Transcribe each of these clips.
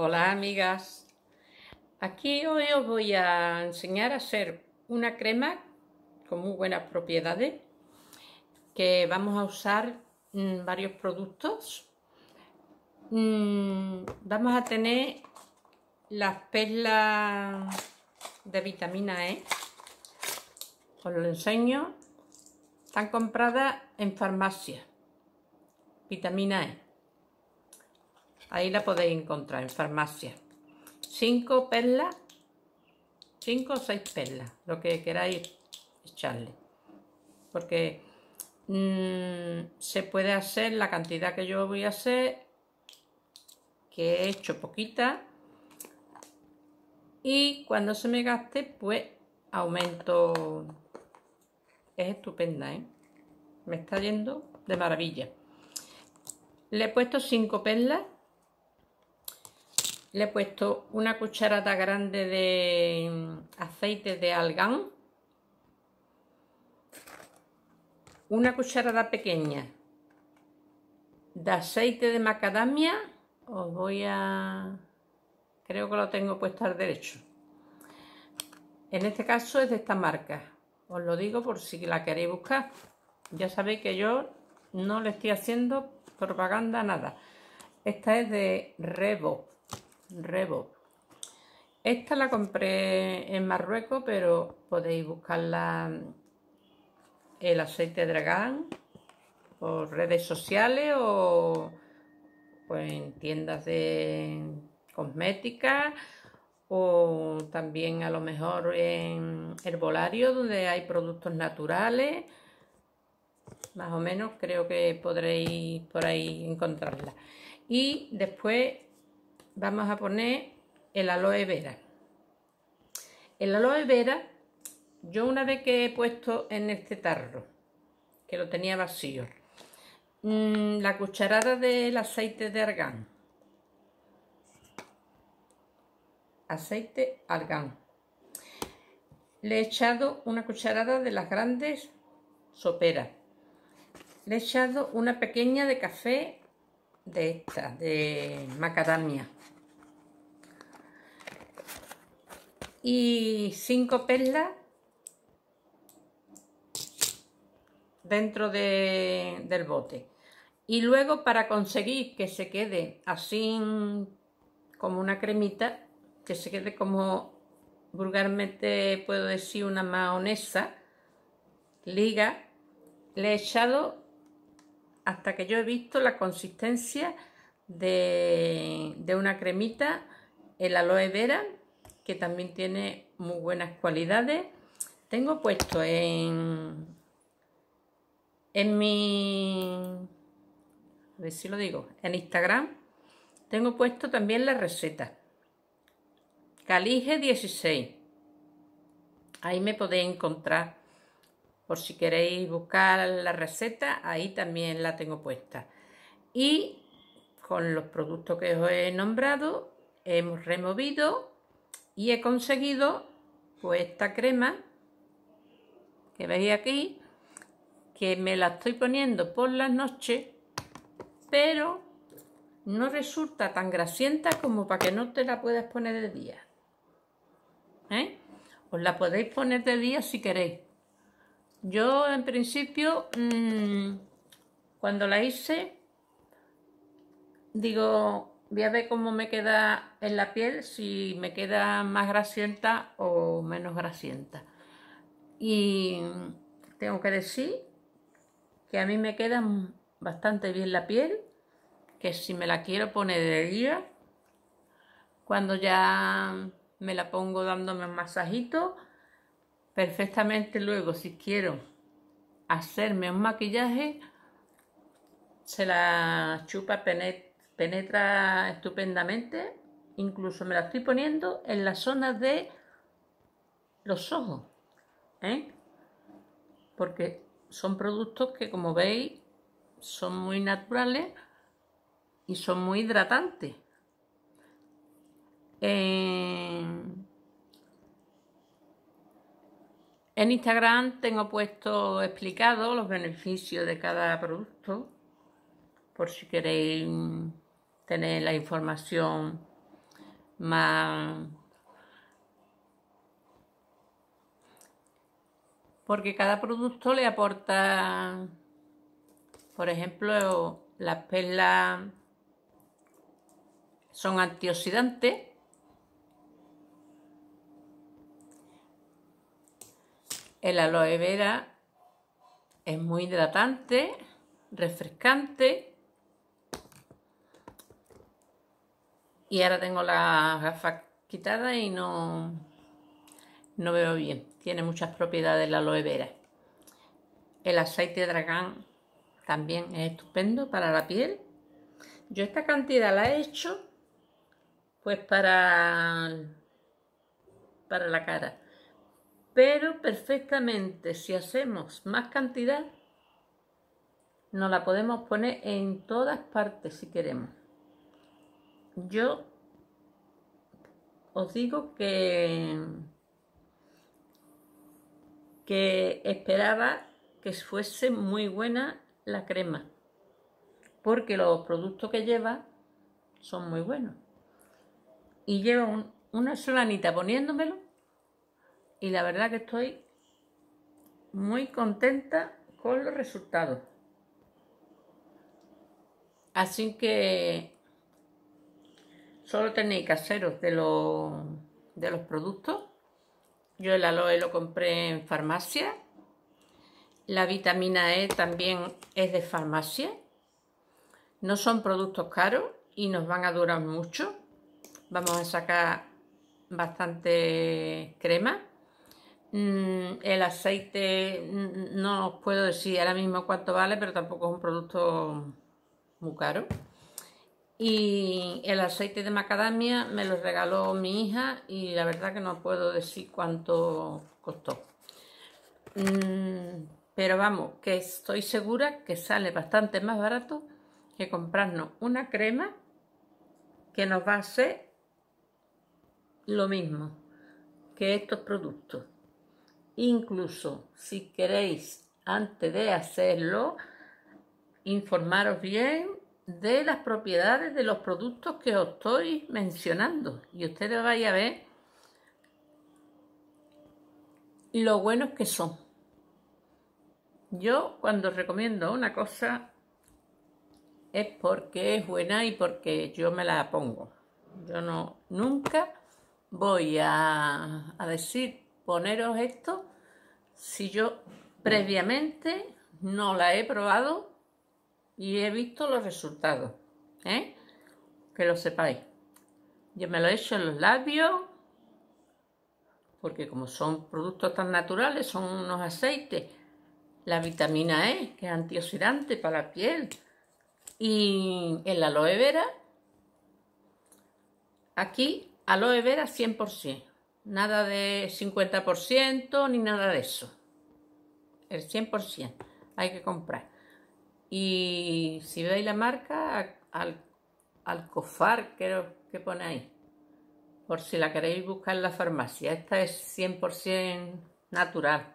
Hola amigas, aquí hoy os voy a enseñar a hacer una crema con muy buenas propiedades que vamos a usar en mm, varios productos mm, vamos a tener las perlas de vitamina E os lo enseño están compradas en farmacia vitamina E Ahí la podéis encontrar en farmacia. 5 perlas, 5 o 6 perlas, lo que queráis echarle. Porque mm, se puede hacer la cantidad que yo voy a hacer, que he hecho poquita. Y cuando se me gaste, pues aumento. Es estupenda, ¿eh? Me está yendo de maravilla. Le he puesto 5 perlas le he puesto una cucharada grande de mm, aceite de algán. Una cucharada pequeña de aceite de macadamia. Os voy a... Creo que lo tengo puesto al derecho. En este caso es de esta marca. Os lo digo por si la queréis buscar. Ya sabéis que yo no le estoy haciendo propaganda nada. Esta es de Revo. Rebo. Esta la compré en Marruecos, pero podéis buscarla el aceite dragán por redes sociales o pues, en tiendas de cosmética o también a lo mejor en herbolario donde hay productos naturales más o menos creo que podréis por ahí encontrarla y después vamos a poner el aloe vera. El aloe vera, yo una vez que he puesto en este tarro, que lo tenía vacío, mm, la cucharada del aceite de argán. Aceite argán. Le he echado una cucharada de las grandes soperas. Le he echado una pequeña de café de esta, de macadamia. Y cinco perlas dentro del bote. Y luego para conseguir que se quede así como una cremita, que se quede como vulgarmente puedo decir una mahonesa, liga, le he echado hasta que yo he visto la consistencia de, una cremita, el aloe vera, que también tiene muy buenas cualidades. Tengo puesto en, en mi, a ver si lo digo, en Instagram, tengo puesto también la receta. Calige 16. Ahí me podéis encontrar por si queréis buscar la receta, ahí también la tengo puesta. Y con los productos que os he nombrado, hemos removido y he conseguido pues, esta crema que veis aquí, que me la estoy poniendo por las noches, pero no resulta tan grasienta como para que no te la puedas poner de día. ¿eh? Os la podéis poner de día si queréis. Yo en principio, mm, cuando la hice, digo, voy a ver cómo me queda en la piel, si me queda más grasienta o menos grasienta. Y tengo que decir que a mí me queda bastante bien la piel, que si me la quiero poner de día, cuando ya me la pongo dándome un masajito, perfectamente luego si quiero hacerme un maquillaje se la chupa penetra estupendamente incluso me la estoy poniendo en las zonas de los ojos ¿eh? porque son productos que como veis son muy naturales y son muy hidratantes eh, En Instagram tengo puesto explicado los beneficios de cada producto, por si queréis tener la información más... Porque cada producto le aporta, por ejemplo, las perlas son antioxidantes El aloe vera es muy hidratante, refrescante. Y ahora tengo las gafas quitadas y no, no veo bien. Tiene muchas propiedades el aloe vera. El aceite de dragán también es estupendo para la piel. Yo esta cantidad la he hecho pues para, para la cara pero perfectamente si hacemos más cantidad, nos la podemos poner en todas partes si queremos. Yo os digo que, que esperaba que fuese muy buena la crema, porque los productos que lleva son muy buenos. Y lleva una solanita poniéndomelo y la verdad que estoy muy contenta con los resultados. Así que solo tenéis caseros de, los, de los productos. Yo el aloe lo compré en farmacia. La vitamina E también es de farmacia. No son productos caros y nos van a durar mucho. Vamos a sacar bastante crema. Mm, el aceite mm, no os puedo decir ahora mismo cuánto vale, pero tampoco es un producto muy caro. Y el aceite de macadamia me lo regaló mi hija y la verdad que no puedo decir cuánto costó. Mm, pero vamos, que estoy segura que sale bastante más barato que comprarnos una crema que nos va a hacer lo mismo que estos productos. Incluso si queréis, antes de hacerlo, informaros bien de las propiedades de los productos que os estoy mencionando. Y ustedes vayan a ver lo buenos que son. Yo cuando recomiendo una cosa es porque es buena y porque yo me la pongo. Yo no nunca voy a decir poneros esto si yo previamente no la he probado y he visto los resultados. ¿eh? Que lo sepáis. Yo me lo he hecho en los labios porque como son productos tan naturales, son unos aceites, la vitamina E, que es antioxidante para la piel, y el aloe vera, aquí aloe vera 100%. Nada de 50% ni nada de eso. El 100% hay que comprar. Y si veis la marca, al, cofar que pone ahí. Por si la queréis buscar en la farmacia. Esta es 100% natural.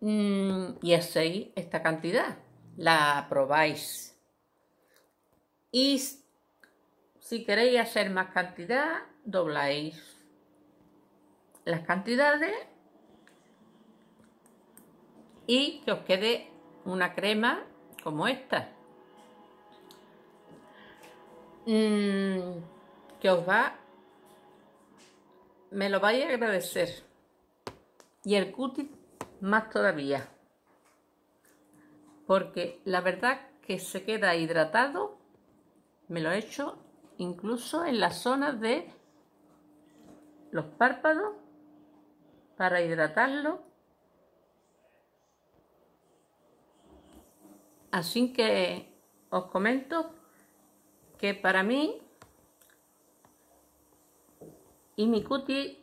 Mm, y hacéis esta cantidad. La probáis. Y si queréis hacer más cantidad, dobláis las cantidades y que os quede una crema como esta mm, que os va me lo vais a agradecer y el cutis más todavía porque la verdad que se queda hidratado me lo he hecho incluso en las zonas de los párpados para hidratarlo. Así que os comento que para mí y mi cuti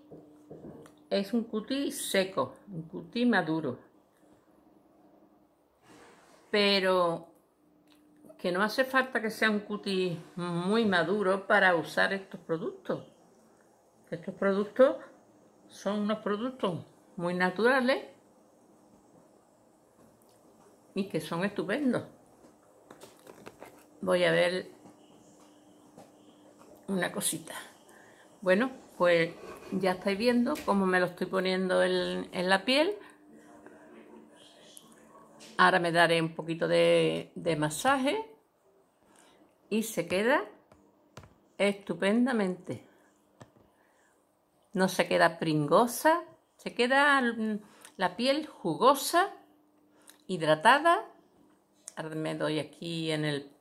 es un cuti seco, un cuti maduro. Pero que no hace falta que sea un cuti muy maduro para usar estos productos. Estos productos son unos productos muy naturales y que son estupendos. Voy a ver una cosita. Bueno, pues ya estáis viendo cómo me lo estoy poniendo en, la piel. Ahora me daré un poquito de, de masaje y se queda estupendamente no se queda pringosa, se queda mm, la piel jugosa, hidratada. Ahora me doy aquí en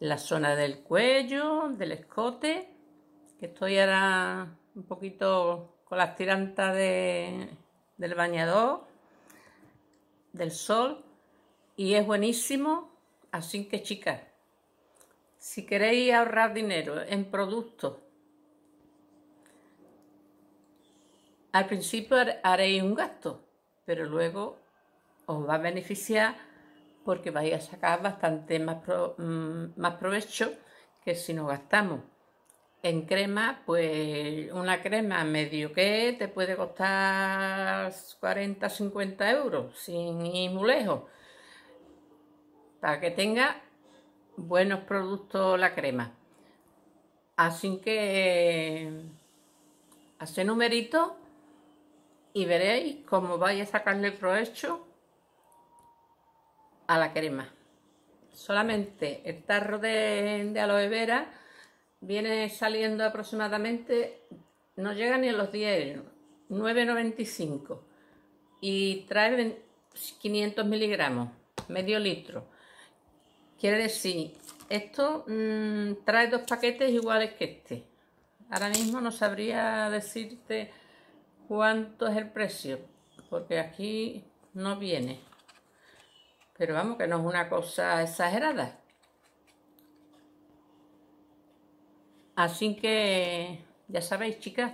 la zona del cuello, del escote, que estoy ahora un poquito con las tirantas del bañador, del sol, y es buenísimo. Así que chicas, si queréis ahorrar dinero en productos Al principio haréis un gasto, pero luego os va a beneficiar porque vais a sacar bastante más, mm, más provecho que si no gastamos. En crema, pues una crema medio que te puede costar 40 50 euros sin ir muy lejos. Para que tenga buenos productos la crema. Así que hace numerito y veréis cómo vais a sacarle provecho a la crema. Solamente el tarro de, de aloe vera viene saliendo aproximadamente, no llega ni a los 10 9,95 y trae 500 miligramos, medio litro. Quiere decir, esto mm, trae dos paquetes iguales que este. Ahora mismo no sabría decirte cuánto es el precio, porque aquí no viene. Pero vamos, que no es una cosa exagerada. Así que, ya sabéis, chicas,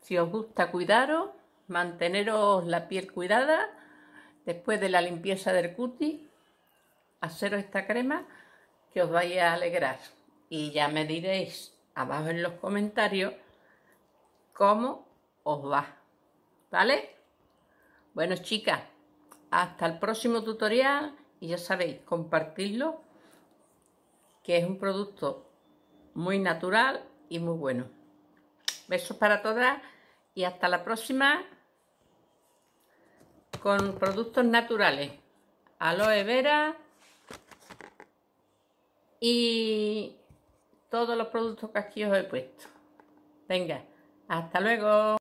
si os gusta cuidaros, manteneros la piel cuidada, después de la limpieza del cuti, haceros esta crema que os vaya a alegrar. Y ya me diréis abajo en los comentarios cómo os va. ¿Vale? Bueno, chicas, hasta el próximo tutorial y ya sabéis, compartirlo, que es un producto muy natural y muy bueno. Besos para todas y hasta la próxima con productos naturales. Aloe vera y todos los productos que aquí os he puesto. Venga, hasta luego.